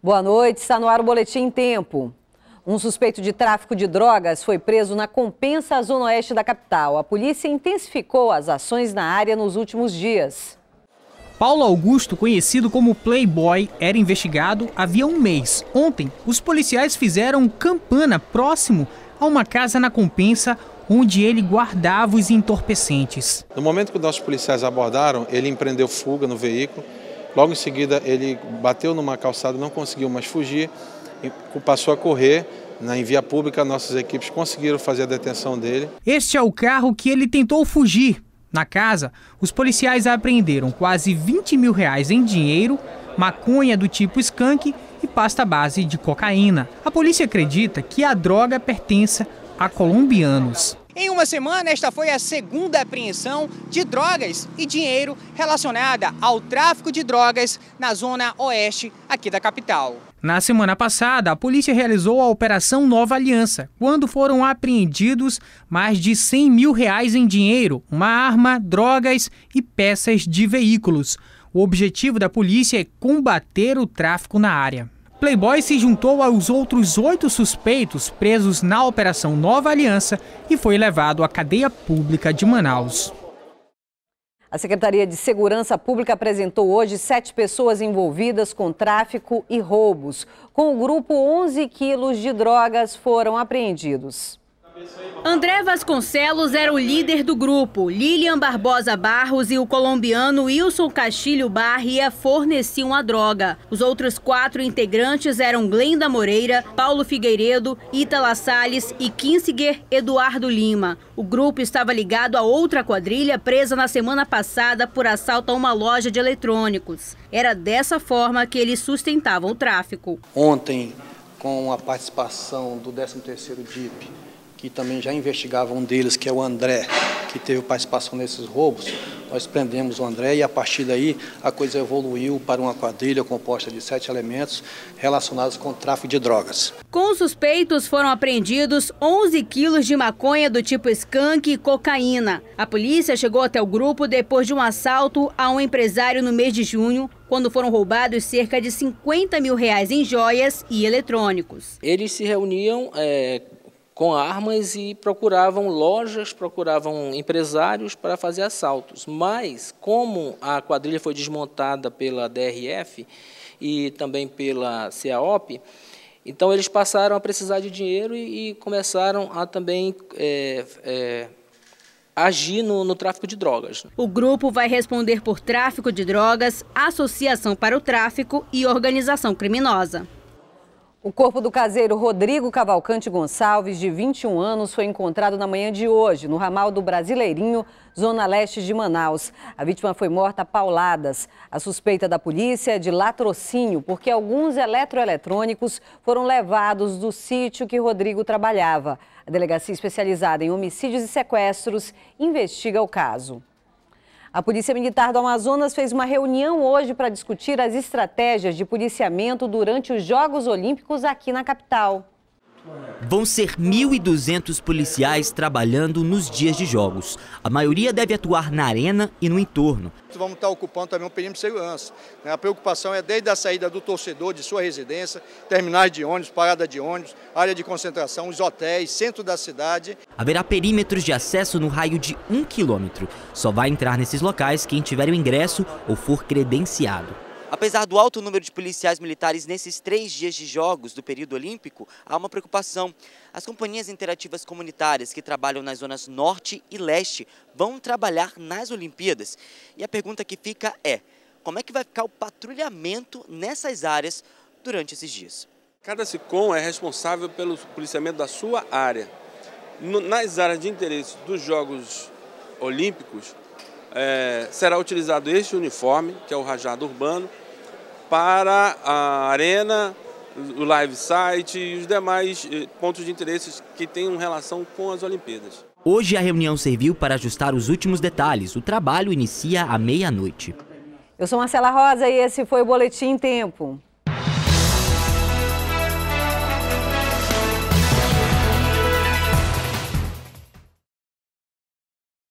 Boa noite, está no ar o Boletim Tempo. Um suspeito de tráfico de drogas foi preso na Compensa, Zona Oeste da capital. A polícia intensificou as ações na área nos últimos dias. Paulo Augusto, conhecido como Playboy, era investigado havia um mês. Ontem, os policiais fizeram campana próximo a uma casa na Compensa, onde ele guardava os entorpecentes. No momento que os nossos policiais abordaram, ele empreendeu fuga no veículo Logo em seguida, ele bateu numa calçada, não conseguiu mais fugir, passou a correr. Na né, em via pública, nossas equipes conseguiram fazer a detenção dele. Este é o carro que ele tentou fugir. Na casa, os policiais apreenderam quase 20 mil reais em dinheiro, maconha do tipo skunk e pasta base de cocaína. A polícia acredita que a droga pertença a colombianos. Em uma semana, esta foi a segunda apreensão de drogas e dinheiro relacionada ao tráfico de drogas na zona oeste aqui da capital. Na semana passada, a polícia realizou a Operação Nova Aliança, quando foram apreendidos mais de 100 mil reais em dinheiro, uma arma, drogas e peças de veículos. O objetivo da polícia é combater o tráfico na área. Playboy se juntou aos outros oito suspeitos presos na Operação Nova Aliança e foi levado à cadeia pública de Manaus. A Secretaria de Segurança Pública apresentou hoje sete pessoas envolvidas com tráfico e roubos. Com o grupo, 11 quilos de drogas foram apreendidos. André Vasconcelos era o líder do grupo. Lilian Barbosa Barros e o colombiano Wilson Castilho Barria forneciam a droga. Os outros quatro integrantes eram Glenda Moreira, Paulo Figueiredo, Itala Salles e Kinsiger Eduardo Lima. O grupo estava ligado a outra quadrilha presa na semana passada por assalto a uma loja de eletrônicos. Era dessa forma que eles sustentavam o tráfico. Ontem, com a participação do 13º DIP, que também já investigava um deles, que é o André, que teve participação nesses roubos. Nós prendemos o André e, a partir daí, a coisa evoluiu para uma quadrilha composta de sete elementos relacionados com o tráfico de drogas. Com suspeitos foram apreendidos 11 quilos de maconha do tipo skunk e cocaína. A polícia chegou até o grupo depois de um assalto a um empresário no mês de junho, quando foram roubados cerca de 50 mil reais em joias e eletrônicos. Eles se reuniam é, com armas e procuravam lojas, procuravam empresários para fazer assaltos. Mas, como a quadrilha foi desmontada pela DRF e também pela CAOP, então eles passaram a precisar de dinheiro e, e começaram a também é, é, agir no, no, tráfico de drogas. Né? O grupo vai responder por tráfico de drogas, associação para o tráfico e organização criminosa. O corpo do caseiro Rodrigo Cavalcante Gonçalves, de 21 anos, foi encontrado na manhã de hoje, no ramal do Brasileirinho, zona leste de Manaus. A vítima foi morta a pauladas. A suspeita da polícia é de latrocínio, porque alguns eletroeletrônicos foram levados do sítio que Rodrigo trabalhava. A delegacia especializada em homicídios e sequestros investiga o caso. A Polícia Militar do Amazonas fez uma reunião hoje para discutir as estratégias de policiamento durante os Jogos Olímpicos aqui na capital. Vão ser 1.200 policiais trabalhando nos dias de jogos. A maioria deve atuar na arena e no entorno momento vamos estar ocupando também um perímetro de segurança. Né? A preocupação é desde a saída do torcedor de sua residência, terminais de ônibus, parada de ônibus, área de concentração, os hotéis, centro da cidade. Haverá perímetros de acesso no raio de um quilômetro. Só vai entrar nesses locais quem tiver o ingresso ou for credenciado. Apesar do alto número de policiais militares nesses três dias de jogos do período olímpico, há uma preocupação. As companhias interativas comunitárias que trabalham nas zonas norte e leste vão trabalhar nas Olimpíadas. E a pergunta que fica é, como é que vai ficar o patrulhamento nessas áreas durante esses dias? Cada SICOM é responsável pelo policiamento da sua área. Nas áreas de interesse dos Jogos Olímpicos, é, será utilizado este uniforme, que é o rajado urbano, para a arena, o live site e os demais eh, pontos de interesse que tenham relação com as Olimpíadas. Hoje a reunião serviu para ajustar os últimos detalhes. O trabalho inicia à meia-noite. Eu sou Marcela Rosa e esse foi o Boletim Tempo.